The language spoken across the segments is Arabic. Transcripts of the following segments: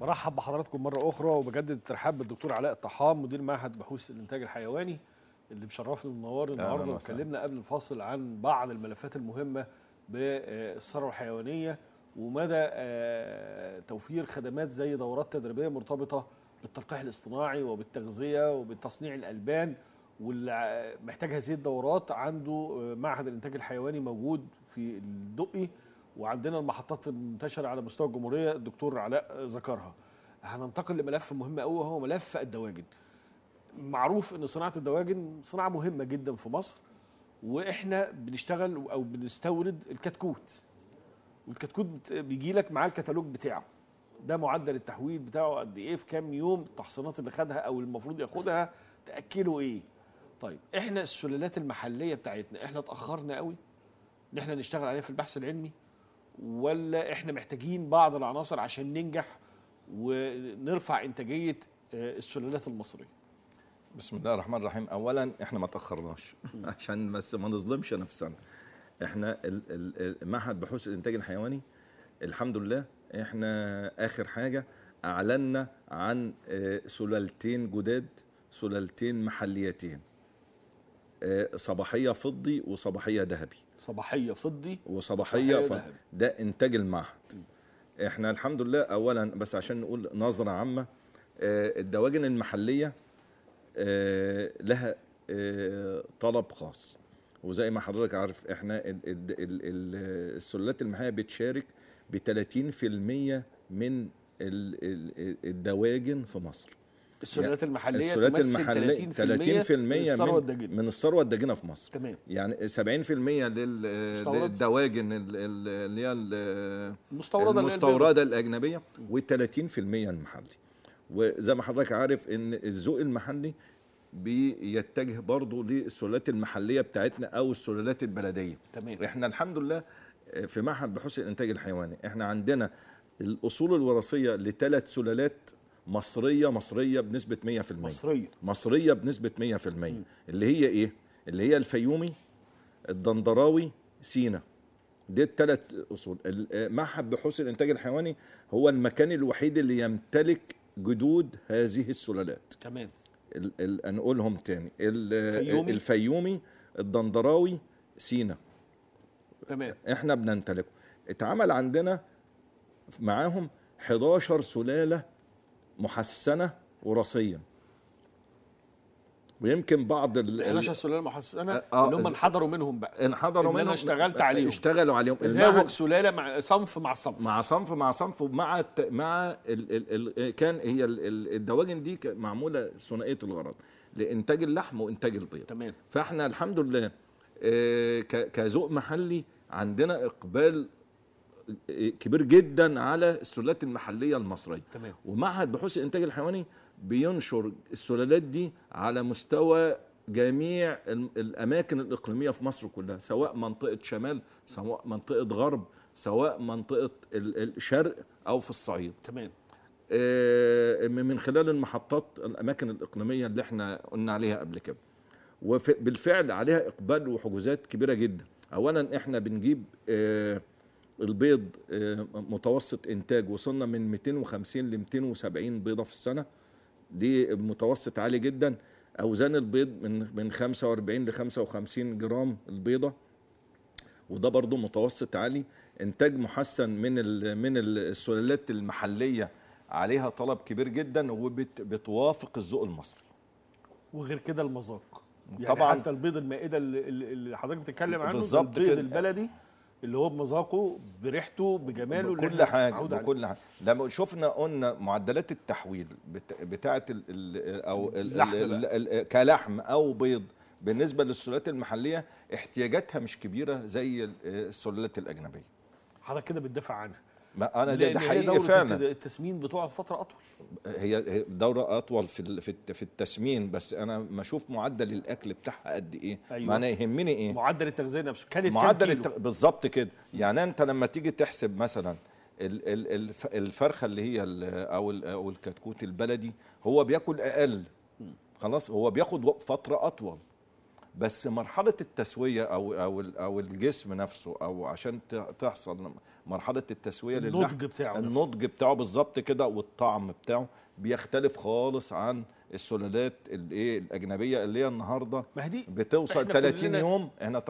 برحب بحضراتكم مرة أخرى وبجدد الترحاب بالدكتور علاء الطحام مدير معهد بحوث الإنتاج الحيواني اللي مشرفنا ومنورني النهارده اتكلمنا قبل الفاصل عن بعض الملفات المهمة بالثروة الحيوانية ومدى آه، توفير خدمات زي دورات تدريبية مرتبطة بالتلقيح الاصطناعي وبالتغذية وبتصنيع الألبان واللي محتاج هذه الدورات عنده آه، معهد الإنتاج الحيواني موجود في الدقي وعندنا المحطات المنتشره على مستوى الجمهوريه الدكتور علاء ذكرها هننتقل لملف مهم قوي وهو ملف الدواجن معروف ان صناعه الدواجن صناعه مهمه جدا في مصر واحنا بنشتغل او بنستورد الكتكوت والكتكوت بيجي لك معاه الكتالوج بتاعه ده معدل التحويل بتاعه قد ايه في كام يوم التحصينات اللي خدها او المفروض ياخدها تاكله ايه طيب احنا السلالات المحليه بتاعتنا احنا اتاخرنا قوي ان احنا نشتغل عليها في البحث العلمي ولا احنا محتاجين بعض العناصر عشان ننجح ونرفع انتاجيه آه، السلالات المصريه بسم الله الرحمن الرحيم اولا احنا ما تاخرناش عشان بس ما نظلمش نفسنا احنا معهد بحوث الانتاج الحيواني الحمد لله احنا اخر حاجه اعلنا عن آه، سلالتين جداد سلالتين محليتين آه، صباحيه فضي وصباحيه ذهبي صباحيه فضي وصباحيه فضي ده انتاج المعهد احنا الحمد لله اولا بس عشان نقول نظره عامه آه، الدواجن المحليه آه، لها آه، طلب خاص وزي ما حضرتك عارف احنا السلالات المحليه بتشارك ب 30% من الدواجن في مصر السلالات يعني المحليه السلالات المحليه 30%, 30 من الثروه الداجنه من الثروه الداجنه في مصر تمام يعني 70% للدواجن اللي هي المستورده المستورده الاجنبيه و30% المحلي وزي ما حضرتك عارف ان الذوق المحلي بيتجه برضه للسلالات المحليه بتاعتنا او السلالات البلديه تمام احنا الحمد لله في معهد بحوث الانتاج الحيواني احنا عندنا الاصول الوراثيه لثلاث سلالات مصريه مصريه بنسبه 100% مصريه مصريه بنسبه 100% م. اللي هي ايه اللي هي الفيومي الدندراوي سينا دي الثلاث اصول آه، معهد بحوث الانتاج الحيواني هو المكان الوحيد اللي يمتلك جدود هذه السلالات تمام ال ال تاني الفيومي, الفيومي الدندراوي سينا تمام احنا بنمتلكه اتعمل عندنا معاهم 11 سلاله محسنه وراثيا ويمكن بعض ال 11 يعني سلاله محسنه آه اللي آه، هم انحدروا منهم بقى انحدروا منهم انا اشتغلت آه، عليهم اشتغلوا عليهم تزاوج سلاله مع صنف مع صنف مع صنف مع صنف ومع مع ال... ال... ال... كان هي ال... الدواجن دي معموله ثنائيه الغرض لانتاج اللحم وانتاج البيض تمام فاحنا الحمد لله آه، كذوق محلي عندنا اقبال كبير جدا على السلالات المحليه المصريه تمام. ومعهد بحوث الانتاج الحيواني بينشر السلالات دي على مستوى جميع الاماكن الاقليميه في مصر كلها سواء منطقه شمال سواء منطقه غرب سواء منطقه الشرق او في الصعيد تمام آه، من خلال المحطات الاماكن الاقليميه اللي احنا قلنا عليها قبل كده وبالفعل عليها اقبال وحجوزات كبيره جدا اولا احنا بنجيب آه، البيض آه، متوسط انتاج وصلنا من 250 ل 270 بيضه في السنه دي متوسط عالي جدا اوزان البيض من من 45 ل 55 جرام البيضه وده برضو متوسط عالي انتاج محسن من من السلالات المحليه عليها طلب كبير جدا وبتوافق الذوق المصري وغير كده المذاق يعني طبعا حتى البيض المائده اللي حضرتك بتتكلم عنه بالظبط البيض البلدي اللي هو بمذاقه بريحته بجماله بكل حاجه بكل حاجه لما شفنا قلنا معدلات التحويل بتاعه او الـ ال كلحم او بيض بالنسبه للسلالات المحليه احتياجاتها مش كبيره زي آه، السلالات الاجنبيه حضرتك كده بتدافع عنها ما انا ده, ده حقيقي فعلا التسمين بتقعد فتره اطول هي دوره اطول في في التسمين بس انا ما اشوف معدل الاكل بتاعها قد ايه أيوة. ما انا يهمني ايه معدل التغذيه نفسه كانت معدل الت... بالظبط كده يعني انت لما تيجي تحسب مثلا الفرخه اللي هي او او الكتكوت البلدي هو بياكل اقل خلاص هو بياخد فتره اطول بس مرحله التسويه او او او الجسم نفسه او عشان تحصل مرحله التسويه النضج بتاعه النضج بتاعه بالظبط كده والطعم بتاعه بيختلف خالص عن السلالات الايه الاجنبيه اللي هي النهارده بتوصل 30 يوم هنا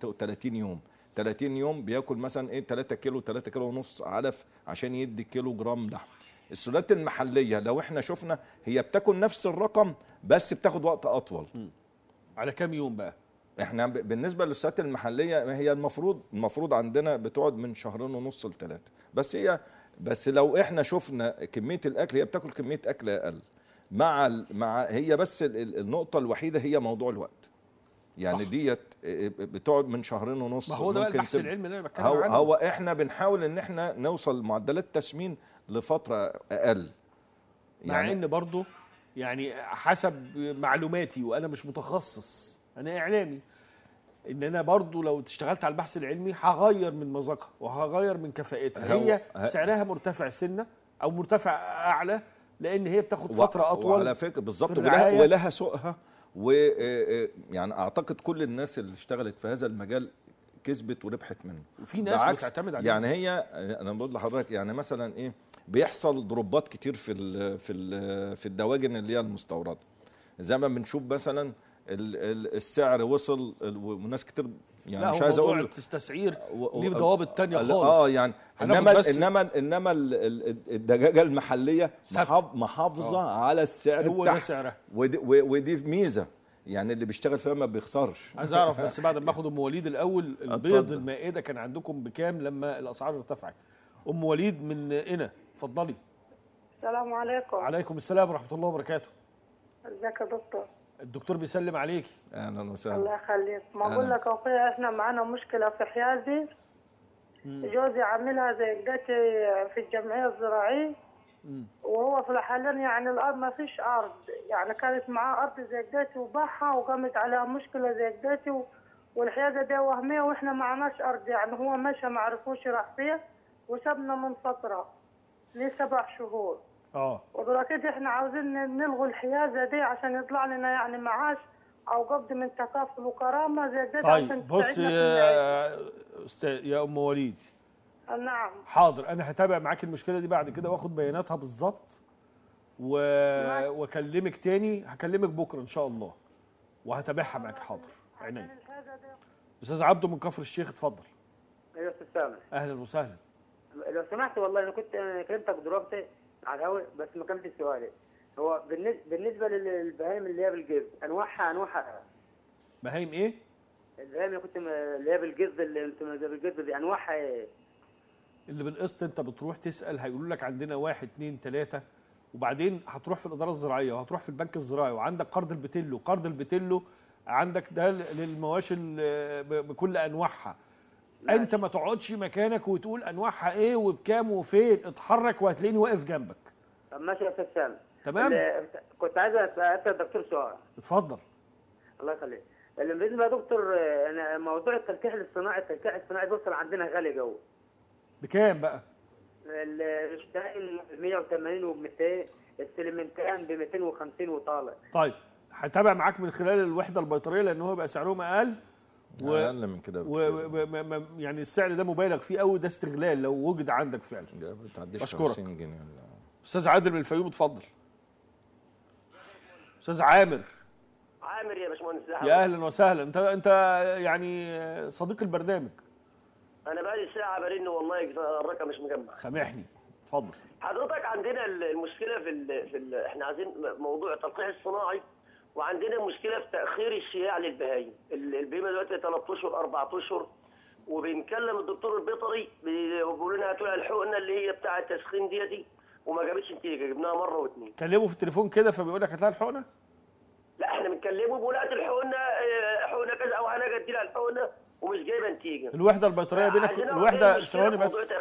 30 يوم 30 يوم بياكل مثلا ايه 3 كيلو 3 كيلو ونص علف عشان يدي كيلو جرام لحم السلالات المحليه لو احنا شفنا هي بتاكل نفس الرقم بس بتاخد وقت اطول م. على كام يوم بقى احنا بالنسبه للاستادات المحليه هي المفروض المفروض عندنا بتقعد من شهرين ونص لثلاثه بس هي بس لو احنا شفنا كميه الاكل هي بتاكل كميه اكل اقل مع مع هي بس النقطه الوحيده هي موضوع الوقت يعني ديت آه، آه، بتقعد من شهرين ونص ما هو ده بقى البحث العلمي اللي انا بتكلم هو, عنه هو احنا بنحاول ان احنا نوصل معدلات تسمين لفتره اقل يعني مع ان برضه يعني حسب معلوماتي وانا مش متخصص انا اعلامي ان انا برضو لو اشتغلت على البحث العلمي هغير من مذاقها وهغير من كفاءتها هي سعرها مرتفع سنه او مرتفع اعلى لان هي بتاخد فتره اطول وعلى فكره بالظبط ولها ولها سوقها و آه، آه، يعني اعتقد كل الناس اللي اشتغلت في هذا المجال كسبت وربحت منه وفي ناس بتعتمد عليه يعني هي انا بقول لحضرتك يعني مثلا ايه بيحصل ضربات كتير في الـ في الـ في الدواجن اللي هي المستورده زي ما بنشوف مثلا السعر وصل وناس كتير يعني لا مش عايز اقول تستسعير ليه ضوابط تانية خالص اه يعني انما انما انما الدجاجه المحليه محافظه أوه. على السعر هو بتاعها سعرها ودي, ودي ميزه يعني اللي بيشتغل فيها ما بيخسرش عايز اعرف بس بعد ما اخد ام وليد الاول البيض المائده كان عندكم بكام لما الاسعار ارتفعت ام وليد من قنا اتفضلي السلام عليكم وعليكم السلام ورحمه الله وبركاته ازيك يا دكتور الدكتور بيسلم عليكي اهلا وسهلا الله يخليك ما بقول لك اخويا احنا معانا مشكله في حيازي جوزي عاملها زي جدتي في الجمعيه الزراعيه وهو في الحالين يعني الارض ما فيش ارض يعني كانت معاه ارض زي جدتي وباعها وقامت عليها مشكله زي جدتي والحيازه دي وهميه واحنا معناش ارض يعني هو مشى ما عرفوش راح فيها وسابنا من فتره لسبع شهور اه وبركده احنا عاوزين نلغوا الحيازه دي عشان يطلع لنا يعني معاش او قبض من تكافل وكرامه زي كده طيب بص يا استاذ يا ام وليد نعم حاضر انا هتابع معاك المشكله دي بعد كده واخد بياناتها بالظبط و... نعم. واكلمك تاني هكلمك بكره ان شاء الله وهتابعها معاك حاضر عينيا استاذ عبده من كفر الشيخ اتفضل ايوه استاذ سامح اهلا وسهلا لو سمحت والله انا كنت انا كلمتك دلوقتي على الهواء بس ما كانش سؤالي هو بالنسبه للبهايم اللي هي بالجلد انواعها انواعها إيه؟ بهايم ايه؟ البهايم اللي كنت اللي هي بالجلد اللي انت بالجلد دي انواعها ايه؟ اللي بالقسط انت بتروح تسال هيقولوا لك عندنا واحد اثنين ثلاثه وبعدين هتروح في الاداره الزراعيه وهتروح في البنك الزراعي وعندك قرض البتلو قرض البتلو عندك ده للمواشي بكل انواعها انت ما تقعدش مكانك وتقول انواعها ايه وبكام وفين اتحرك وهتلاقيني واقف جنبك طب ماشي يا استاذ سامي تمام كنت عايز اسال الدكتور سؤال اتفضل الله يخليك بالنسبه يا دكتور انا موضوع التلقيح الصناعي التلقيح الصناعي بيوصل عندنا غالي جوه بكام بقى؟ الشتائن 180 وب 200 السلمنتان ب 250 وطالع طيب هتابع معاك من خلال الوحده البيطريه لان هو بقى سعرهم اقل و... يعني اقل من كده و... و... ما... يعني السعر ده مبالغ فيه قوي ده استغلال لو وجد عندك فعلا ما بتعديش 50 جنيه استاذ عادل من الفيوم اتفضل استاذ عامر عامر يا باشمهندس يا اهلا وسهلا انت انت يعني صديق البرنامج انا بقالي ساعه برن والله الرقم مش مجمع سامحني اتفضل حضرتك عندنا المشكله في ال... في ال... احنا عايزين موضوع التلقيح الصناعي وعندنا مشكله في تاخير الشياع للبهايم البهيمه دلوقتي 3 اشهر 4 اشهر وبنكلم الدكتور البيطري بيقول لنا هاتوا الحقنه اللي هي بتاعه التسخين ديتي دي وما جابتش نتيجه جبناها مره واثنين كلمه في التليفون كده فبيقول لك هات لها الحقنه لا احنا بنكلمه بيقول هات الحقنه آه، حقنه كذا او انا جدي لها الحقنه ومش جايبه نتيجه الوحده البيطريه بينك الوحده إيه ثواني بس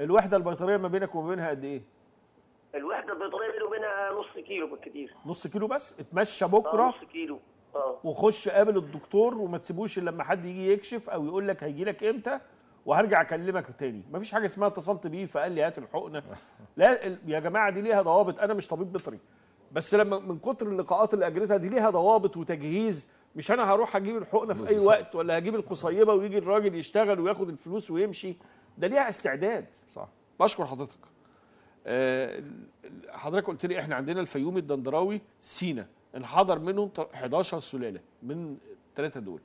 الوحده البيطريه ما بينك وما بينها قد ايه الوحده البيطريه بينه وبينها نص كيلو بالكتير نص كيلو بس اتمشى بكره آه، نص كيلو اه وخش قابل الدكتور وما تسيبوش الا لما حد يجي يكشف او يقول لك هيجي لك امتى وهرجع اكلمك تاني مفيش حاجه اسمها اتصلت بيه فقال لي هات الحقنه لا يا جماعه دي ليها ضوابط انا مش طبيب بيطري بس لما من كتر اللقاءات اللي اجريتها دي ليها ضوابط وتجهيز مش انا هروح اجيب الحقنه في اي وقت ولا هجيب القصيبه ويجي الراجل يشتغل وياخد الفلوس ويمشي ده ليها استعداد صح بشكر حضرتك آه، حضرتك قلت لي احنا عندنا الفيومي الدندراوي سينا انحدر منهم 11 سلاله من الثلاثه دول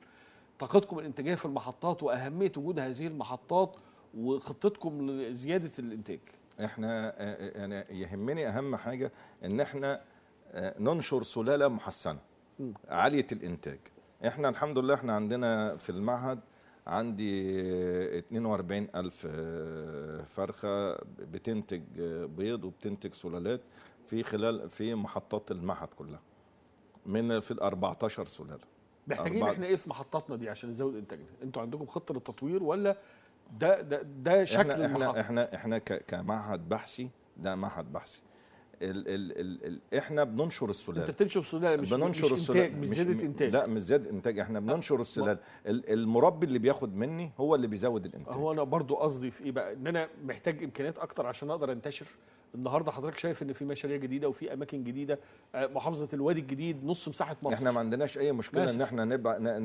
طاقتكم الانتاجيه في المحطات واهميه وجود هذه المحطات وخطتكم لزياده الانتاج احنا انا آه، آه، يعني يهمني اهم حاجه ان احنا ننشر سلاله محسنه عاليه الانتاج احنا الحمد لله احنا عندنا في المعهد عندي 42 ألف آه، فرخة بتنتج آه، بيض وبتنتج سلالات في خلال في محطات المعهد كلها من في ال 14 سلاله محتاجين أربع... احنا ايه في محطاتنا دي عشان نزود انتاجنا انتوا عندكم خطه للتطوير ولا ده ده ده شكل احنا المحطة. احنا احنا احنا كمعهد بحثي ده معهد بحثي الـ الـ الـ الـ احنا بننشر السلال انت بتنشر السلال مش بننشر مش السلال انتاج مش زياده انتاج لا مش زياده انتاج احنا بننشر أه، السلال المربي اللي بياخد مني هو اللي بيزود الانتاج هو انا برضو قصدي في ايه بقى ان انا محتاج امكانيات اكتر عشان اقدر انتشر النهارده حضرتك شايف ان في مشاريع جديده وفي اماكن جديده أه، محافظه الوادي الجديد نص مساحه مصر احنا ما عندناش اي مشكله ان احنا ن...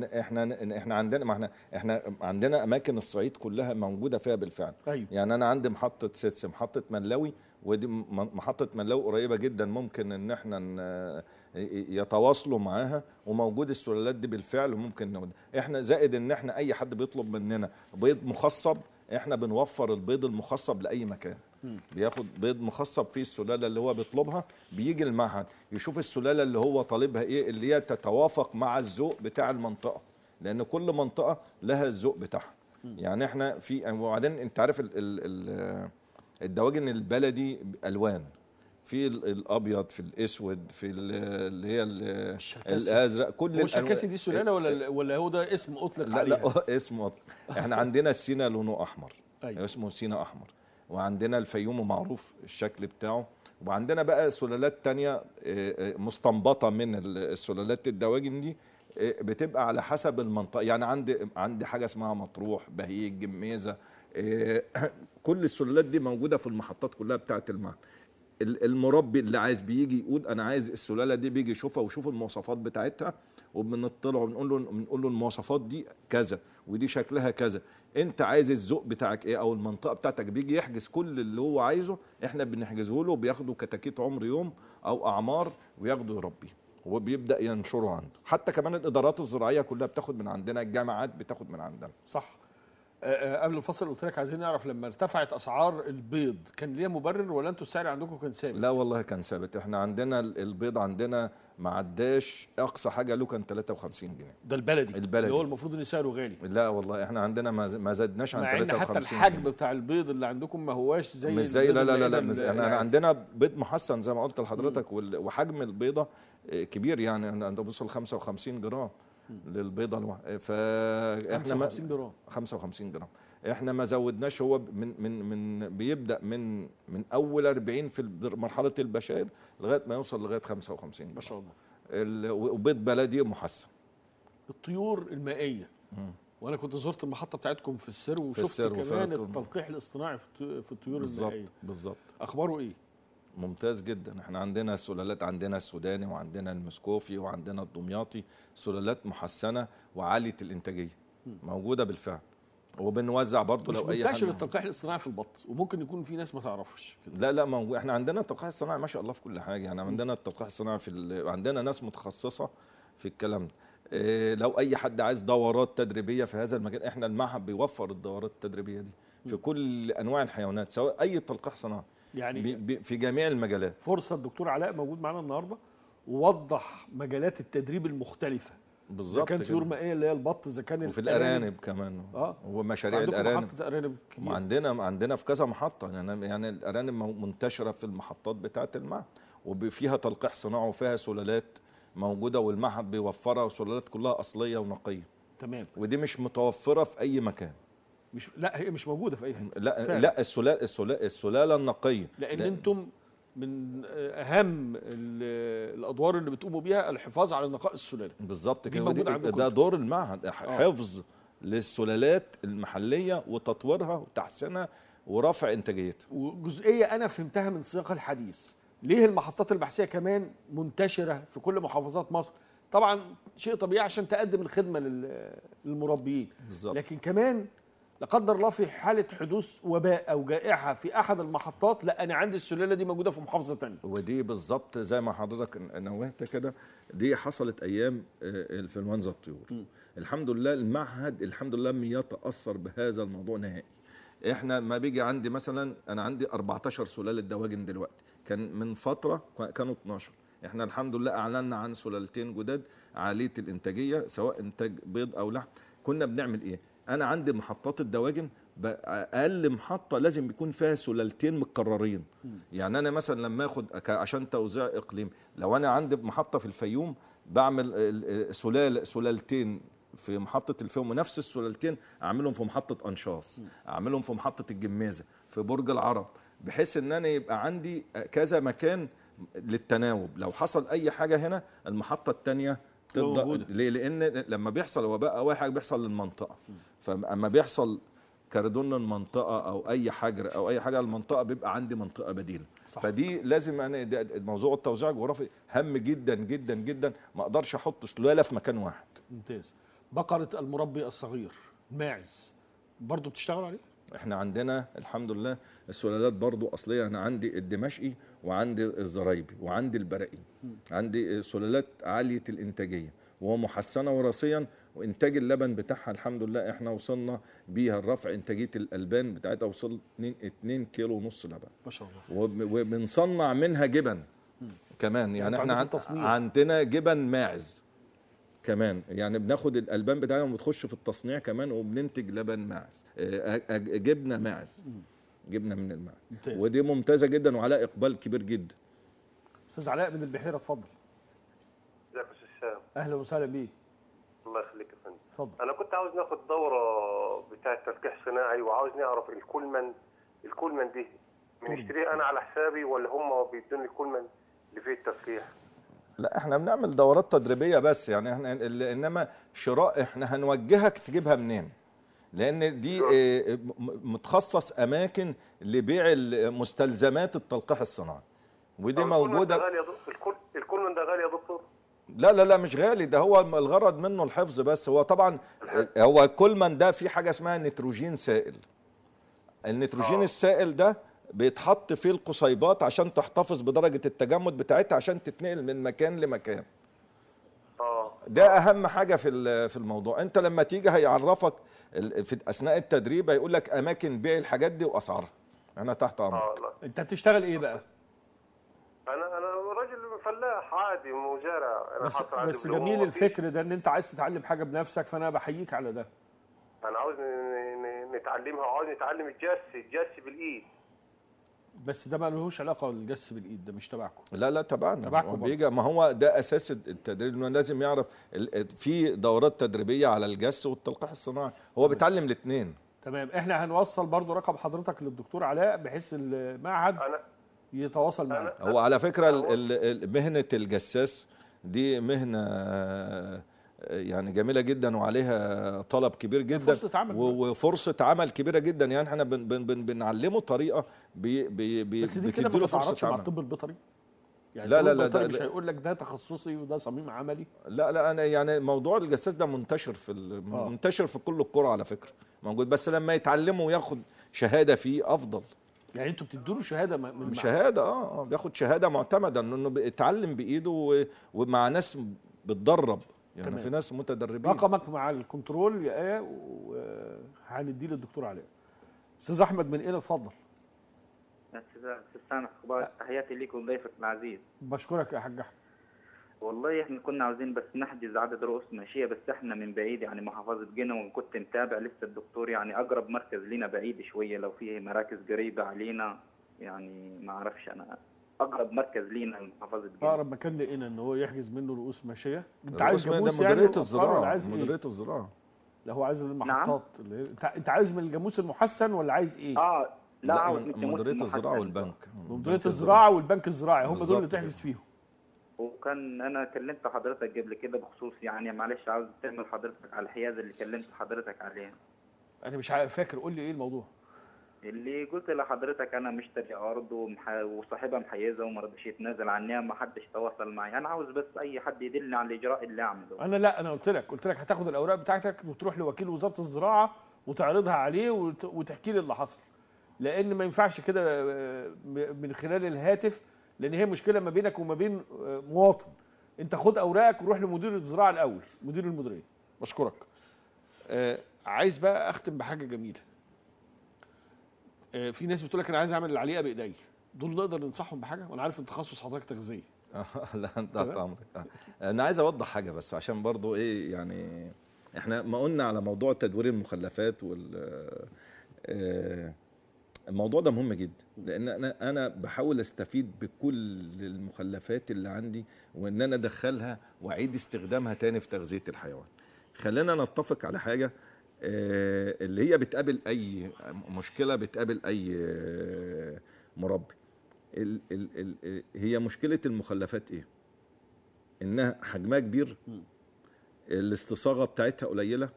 احنا احنا عندنا ما احنا احنا عندنا اماكن الصعيد كلها موجوده فيها بالفعل أيوه. يعني انا عندي محطه سيتس محطه ملاوي ودي محطه منلو قريبه جدا ممكن ان احنا يتواصلوا معاها وموجود السلالات دي بالفعل ممكن نود احنا زائد ان احنا اي حد بيطلب مننا بيض مخصب احنا بنوفر البيض المخصب لاي مكان بياخد بيض مخصب فيه السلاله اللي هو بيطلبها بيجي المعهد يشوف السلاله اللي هو طالبها ايه اللي هي تتوافق مع الذوق بتاع المنطقه لان كل منطقه لها الذوق بتاعها يعني احنا في وبعدين انت عارف ال ال ال الدواجن البلدي الوان في الابيض في الاسود في اللي هي الازرق كل هو الشركاسي دي سلاله ولا ولا هو ده اسم اطلق لا عليها لا اسم اطلق احنا عندنا السينا لونه احمر أيوة. اسمه سينا احمر وعندنا الفيوم معروف الشكل بتاعه وعندنا بقى سلالات تانية آه، آه، مستنبطه من السلالات الدواجن دي آه، بتبقى على حسب المنطقه يعني عندي عندي حاجه اسمها مطروح بهيج جميزه آه، كل السلالات دي موجوده في المحطات كلها بتاعه المعهد المربي اللي عايز بيجي يقول انا عايز السلاله دي بيجي يشوفها ويشوف المواصفات بتاعتها وبنطلعه بنقول له بنقول له المواصفات دي كذا ودي شكلها كذا انت عايز الذوق بتاعك ايه او المنطقه بتاعتك بيجي يحجز كل اللي هو عايزه احنا بنحجزه له بياخده كتاكيت عمر يوم او اعمار وياخده يربي وبيبدا ينشره عنده حتى كمان الادارات الزراعيه كلها بتاخد من عندنا الجامعات بتاخد من عندنا صح آه، آه، قبل الفصل قلت لك عايزين نعرف لما ارتفعت اسعار البيض كان ليها مبرر ولا انتوا السعر عندكم كان ثابت؟ لا والله كان ثابت احنا عندنا البيض عندنا ما عداش اقصى حاجه له كان 53 جنيه ده البلدي البلدي اللي هو المفروض ان سعره غالي لا والله احنا عندنا ما زدناش عن 53 حتى الحجم جنيه. بتاع البيض اللي عندكم ما هواش زي مش زي لا لا لا, لا, لا احنا يعني. عندنا بيض محسن زي ما قلت لحضرتك وحجم البيضه آه، كبير يعني انت بص ال 55 جرام للبيضه الواحده فاحنا 55 جرام 55 جرام احنا ما زودناش هو من من من بيبدا من من اول 40 في مرحله البشائر لغايه ما يوصل لغايه 55 جرام ما شاء الله وبيض بلدي محسن الطيور المائيه مم. وانا كنت زرت المحطه بتاعتكم في السرو وشفت في السر كمان التلقيح الاصطناعي في الطيور بالزبط المائيه بالظبط بالظبط اخباره ايه ممتاز جدا احنا عندنا سلالات عندنا السوداني وعندنا المسكوفي وعندنا الدمياطي سلالات محسنه وعاليه الانتاجيه موجوده بالفعل وبنوزع برضه لو اي منتشر التلقيح الاصطناعي في البط وممكن يكون في ناس ما تعرفش كده. لا لا موجود احنا عندنا التلقيح الصناعي ما شاء الله في كل حاجه يعني عندنا التلقيح الصناعي في ال... عندنا ناس متخصصه في الكلام ده إيه لو اي حد عايز دورات تدريبيه في هذا المجال احنا المعهد بيوفر الدورات التدريبيه دي في كل انواع الحيوانات سواء اي تلقيح صناعي يعني في جميع المجالات فرصه الدكتور علاء موجود معانا النهارده ووضح مجالات التدريب المختلفه بالظبط كان طيور مائيه اللي هي البط اذا كان وفي الارانب كمان اه ومشاريع الارانب محطه ارانب كبيرة. عندنا عندنا في كذا محطه يعني يعني الارانب منتشره في المحطات بتاعه المعهد وفيها تلقيح صناعي وفيها سلالات موجوده والمعهد بيوفرها وسلالات كلها اصليه ونقيه تمام ودي مش متوفره في اي مكان مش لا هي مش موجوده في اي حته لا فعلا. لا السلاله السلاله السلاله النقيه لان لا. انتم من اهم الادوار اللي بتقوموا بيها الحفاظ على نقاء السلاله بالظبط كده ده دور المعهد آه. حفظ آه. للسلالات المحليه وتطويرها وتحسينها ورفع انتاجيتها وجزئيه انا فهمتها من سياق الحديث ليه المحطات البحثيه كمان منتشره في كل محافظات مصر طبعا شيء طبيعي عشان تقدم الخدمه للمربيين بالزبط. لكن كمان لا قدر الله في حاله حدوث وباء او جائحه في احد المحطات لا انا عندي السلاله دي موجوده في محافظه ثانيه ودي بالظبط زي ما حضرتك نوهت كده دي حصلت ايام آه، الفلوانزا الطيور م. الحمد لله المعهد الحمد لله لم يتاثر بهذا الموضوع نهائي احنا ما بيجي عندي مثلا انا عندي 14 سلاله دواجن دلوقتي كان من فتره كانوا 12 احنا الحمد لله اعلنا عن سلالتين جداد عاليه الانتاجيه سواء انتاج بيض او لحم كنا بنعمل ايه انا عندي محطات الدواجن اقل محطه لازم يكون فيها سلالتين متكررين يعني انا مثلا لما اخد عشان توزيع اقليم لو انا عندي محطه في الفيوم بعمل سلال سلالتين في محطه الفيوم ونفس السلالتين اعملهم في محطه انشاص اعملهم في محطه الجمازه في برج العرب بحيث ان انا يبقى عندي كذا مكان للتناوب لو حصل اي حاجه هنا المحطه الثانيه موجودة ليه لان لما بيحصل وباء او اي حاجه بيحصل للمنطقه فاما بيحصل كاردون المنطقه او اي حجر او اي حاجه على المنطقه بيبقى عندي منطقه بديله فدي لازم انا موضوع التوزيع الجغرافي هام جدا جدا جدا ما اقدرش احط سلاله في مكان واحد ممتاز بقره المربي الصغير الماعز برضه بتشتغل عليه احنا عندنا الحمد لله السلالات برضو اصليه انا عندي الدمشقي وعندي الزرايبي وعندي البرقي عندي سلالات عاليه الانتاجيه ومحسنه وراثيا وانتاج اللبن بتاعها الحمد لله احنا وصلنا بيها الرفع انتاجيه الالبان بتاعتها وصل 2 كيلو ونص لبن ما شاء الله وبنصنع منها جبن كمان يعني, يعني احنا عندنا جبن ماعز كمان يعني بناخد الالبان بتاعنا وبتخش في التصنيع كمان وبننتج لبن ماعز آه، جبنه ماعز جبنه من الماعز ودي ممتازه جدا وعلى اقبال كبير جدا استاذ علاء من البحيره اتفضل ازيك يا استاذ اهلا وسهلا بيه الله يخليك يا فندم اتفضل انا كنت عاوز ناخد دوره بتاعه تلقيح صناعي وعاوز نعرف الكولمان الكولمان دي بنشتريه انا على حسابي ولا هم بيدوني الكولمان اللي فيه التلقيح لا احنا بنعمل دورات تدريبيه بس يعني احنا انما شراء احنا هنوجهك تجيبها منين لان دي آه، متخصص اماكن لبيع مستلزمات التلقيح الصناعي ودي موجوده الكل الكل من ده غالي يا دكتور لا لا لا مش غالي ده هو الغرض منه الحفظ بس هو طبعا آه، هو كل من ده في حاجه اسمها نيتروجين سائل النيتروجين آه. السائل ده بيتحط في القصيبات عشان تحتفظ بدرجه التجمد بتاعتها عشان تتنقل من مكان لمكان آه. ده اهم حاجه في في الموضوع انت لما تيجي هيعرفك في اثناء التدريب هيقول لك اماكن بيع الحاجات دي واسعارها انا تحت امرك آه انت بتشتغل ايه بقى انا انا راجل فلاح عادي مزارع انا بس, بس جميل الفكر ده ان انت عايز تتعلم حاجه بنفسك فانا بحييك على ده انا عاوز نتعلمها عاوز نتعلم الجس الجس بالايد بس ده ما لهوش علاقه بالجس بالايد ده مش تبعكم لا لا تبعنا تبعكم بيجي ما هو ده اساس التدريب انه لازم يعرف في دورات تدريبيه على الجس والتلقيح الصناعي هو تمام. بيتعلم الاثنين تمام احنا هنوصل برضو رقم حضرتك للدكتور علاء بحيث المعهد يتواصل معاك هو على فكره مهنه الجساس دي مهنه يعني جميله جدا وعليها طلب كبير جدا فرصه عمل وفرصه عمل كبيره جدا يعني احنا بن بن بن بنعلمه طريقه بي بي بس دي كده ما تتعارضش مع الطب البيطري يعني لا لا لا ده مش هيقول لك ده تخصصي وده صميم عملي لا لا انا يعني موضوع الجساس ده منتشر في آه. منتشر في كل الكره على فكره موجود بس لما يتعلمه وياخد شهاده فيه افضل يعني انتوا بتدوا له شهاده من شهاده آه،, اه بياخد شهاده معتمده انه اتعلم بايده ومع ناس بتدرب يعني تمام. في ناس متدربين رقمك مع الكنترول يا ايه وهنديه للدكتور علاء استاذ احمد من اين اتفضل استاذ اخبار تحياتي ليك وضيفك العزيز بشكرك يا حاج احمد والله احنا كنا عاوزين بس نحجز عدد رؤوس ماشيه بس احنا من بعيد يعني محافظه جنة وكنت متابع لسه الدكتور يعني اقرب مركز لينا بعيد شويه لو فيه مراكز قريبه علينا يعني ما اعرفش انا اقرب مركز لينا محافظه الجيزه اقرب مكان لقينا ان هو يحجز منه رؤوس ماشيه انت عايز جاموس يعني مديريه الزراعه إيه؟ مديريه الزراعه لا هو عايز المحطات نعم؟ اللي... انت عايز من الجاموس المحسن ولا عايز ايه؟ اه لا, لا عاوز من مديريه الزراعه والبنك مديريه الزراعه والبنك الزراعي هم دول اللي تحجز فيهم وكان انا كلمت حضرتك قبل كده بخصوص يعني معلش عاوز تعمل حضرتك على الحيازه اللي كلمت حضرتك عليها انا مش فاكر قول لي ايه الموضوع اللي قلت لحضرتك انا مشتري ارض ومح... وصاحبها محيزه وما رضيش يتنازل عنها ما حدش تواصل معي انا عاوز بس اي حد يدلني على الاجراء اللي اعمله انا لا انا قلت لك قلت لك هتاخد الاوراق بتاعتك وتروح لوكيل وزاره الزراعه وتعرضها عليه وت... وتحكي لي اللي حصل لان ما ينفعش كده آه، من خلال الهاتف لان هي مشكله ما بينك وما بين آه، مواطن انت خد اوراقك وروح لمدير الزراعه الاول مدير المديريه بشكرك آه، عايز بقى اختم بحاجه جميله آه، في ناس بتقول لك انا عايز اعمل العليقه بايدي دول نقدر ننصحهم بحاجه وانا عارف ان تخصص حضرتك تغذيه لا انت عمرك آه، انا عايز اوضح حاجه بس عشان برضو ايه يعني احنا ما قلنا على موضوع تدوير المخلفات وال آه، الموضوع ده مهم جدا لان انا انا بحاول استفيد بكل المخلفات اللي عندي وان انا ادخلها واعيد استخدامها تاني في تغذيه الحيوان خلينا نتفق على حاجه آه، اللي هي بتقابل اي مشكله بتقابل اي آه، مربي ال ال ال هي مشكله المخلفات ايه انها حجمها كبير الاستصاغه بتاعتها قليله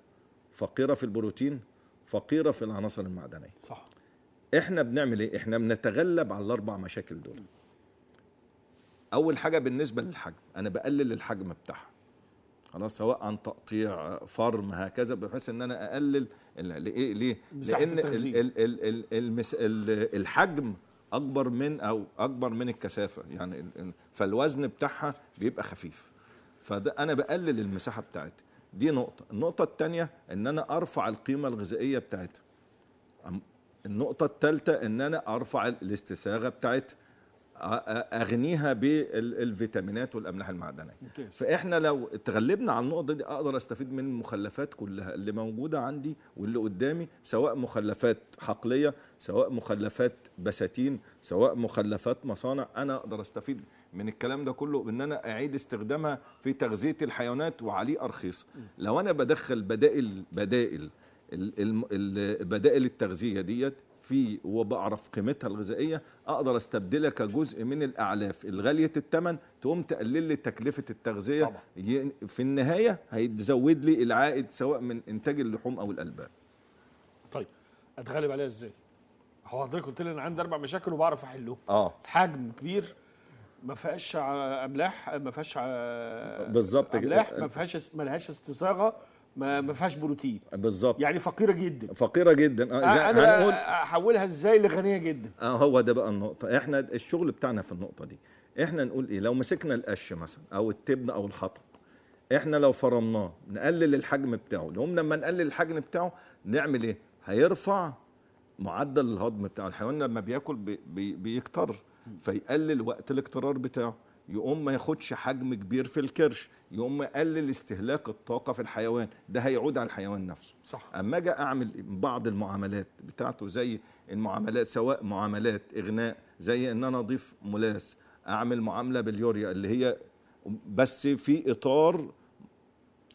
فقيره في البروتين فقيره في العناصر المعدنيه صح احنا بنعمل ايه احنا بنتغلب على الاربع مشاكل دول اول حاجه بالنسبه للحجم انا بقلل الحجم بتاعها خلاص سواء عن تقطيع فرم هكذا بحيث ان انا اقلل ليه ليه لان ال الحجم اكبر من او اكبر من الكثافه يعني فالوزن بتاعها بيبقى خفيف فده انا بقلل المساحه بتاعتي دي نقطه النقطه الثانيه ان انا ارفع القيمه الغذائيه بتاعتها النقطه الثالثه ان انا ارفع الاستساغه بتاعتها اغنيها بالفيتامينات والاملاح المعدنيه فاحنا لو اتغلبنا على النقطه دي اقدر استفيد من المخلفات كلها اللي موجوده عندي واللي قدامي سواء مخلفات حقليه سواء مخلفات بساتين سواء مخلفات مصانع انا اقدر استفيد من الكلام ده كله ان انا اعيد استخدامها في تغذيه الحيوانات وعليه ارخيص لو انا بدخل بدائل بدائل البدائل التغذيه ديت فيه وبعرف قيمتها الغذائيه اقدر استبدلها كجزء من الاعلاف الغاليه الثمن تقوم تقلل لي تكلفه التغذيه طبعا. في النهايه هيتزود لي العائد سواء من انتاج اللحوم او الالبان طيب اتغلب عليها ازاي هو حضرتك قلت لي انا عندي اربع مشاكل وبعرف احلهم اه حجم كبير ما فيهاش املاح ما فيهاش بالظبط املاح ما فيهاش ما لهاش استصاغه ما ما فيهاش بروتين بالظبط يعني فقيره جدا فقيره جدا آه, آه، انا هنقول... احولها ازاي لغنيه جدا آه هو ده بقى النقطه احنا الشغل بتاعنا في النقطه دي احنا نقول ايه لو مسكنا القش مثلا او التبن او الحطب احنا لو فرمناه نقلل الحجم بتاعه لو لما نقلل الحجم بتاعه نعمل ايه هيرفع معدل الهضم بتاع الحيوان لما بياكل بي بي بيكتر فيقلل وقت الاكترار بتاعه يقوم ما ياخدش حجم كبير في الكرش يقوم يقلل استهلاك الطاقه في الحيوان ده هيعود على الحيوان نفسه صح اما اجي اعمل بعض المعاملات بتاعته زي المعاملات سواء معاملات اغناء زي ان انا اضيف ملاس اعمل معامله باليوريا اللي هي بس في اطار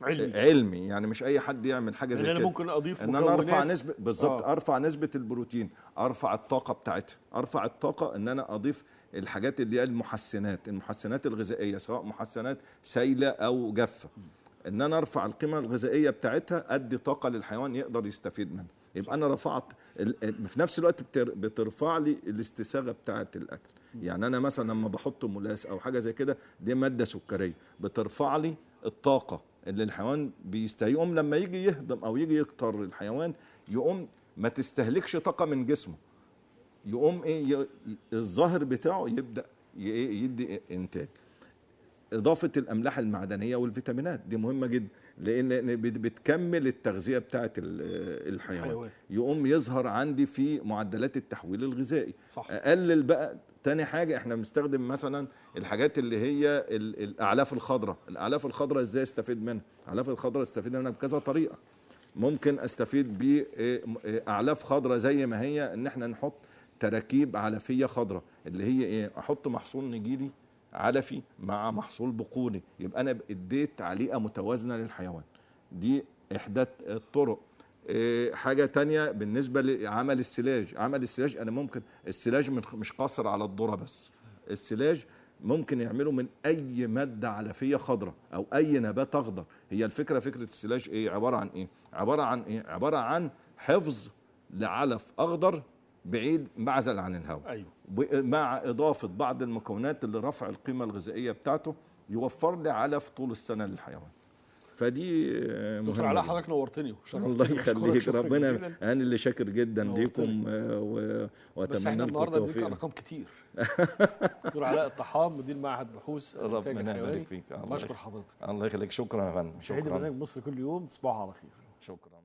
علمي علمي يعني مش اي حد يعمل حاجه زي كده انا ممكن اضيف ان انا ارفع نسبه بالظبط آه. ارفع نسبه البروتين ارفع الطاقه بتاعتها ارفع الطاقه ان انا اضيف الحاجات اللي هي المحسنات المحسنات الغذائيه سواء محسنات سايله او جافه ان انا ارفع القيمه الغذائيه بتاعتها ادي طاقه للحيوان يقدر يستفيد منها يبقى انا رفعت في نفس الوقت بترفع لي الاستساغه بتاعه الاكل يعني انا مثلا لما بحط ملاس او حاجه زي كده دي ماده سكريه بترفع لي الطاقه اللي الحيوان بيستهيئهم لما يجي يهضم او يجي يكتر الحيوان يقوم ما تستهلكش طاقه من جسمه يقوم ايه الظاهر بتاعه يبدا إيه، يدي انتاج اضافه الاملاح المعدنيه والفيتامينات دي مهمه جدا لان بتكمل التغذيه بتاعه الحيوان يقوم يظهر عندي في معدلات التحويل الغذائي صح. اقلل بقى تاني حاجه احنا بنستخدم مثلا الحاجات اللي هي الاعلاف الخضراء الاعلاف الخضراء ازاي استفيد منها الاعلاف الخضراء استفيد منها بكذا طريقه ممكن استفيد باعلاف إيه، إيه، خضراء زي ما هي ان احنا نحط تراكيب علفيه خضراء اللي هي ايه احط محصول نجيلي علفي مع محصول بقولي يبقى انا اديت تعليقه متوازنه للحيوان دي احدى الطرق إيه حاجه تانية بالنسبه لعمل السلاج عمل السلاج انا ممكن السلاج مش قاصر على الذره بس السلاج ممكن يعمله من اي ماده علفيه خضراء او اي نبات اخضر هي الفكره فكره السلاج ايه عباره عن ايه عباره عن ايه عباره عن حفظ لعلف اخضر بعيد معزل عن الهواء أيوه. مع إضافة بعض المكونات اللي رفع القيمة الغذائية بتاعته يوفر لي علف طول السنة للحيوان فدي آه، دكتور علاء حضرتك نورتني الله يخليك ربنا انا اللي شاكر جدا ليكم واتمنى لكم التوفيق بس احنا النهارده ارقام كتير دكتور علاء الطحام مدير معهد بحوث ربنا يبارك فيك الله يشكر حضرتك الله يخليك شكرا يا فندم شكرا برنامج مصر كل يوم تصبحوا على خير شكرا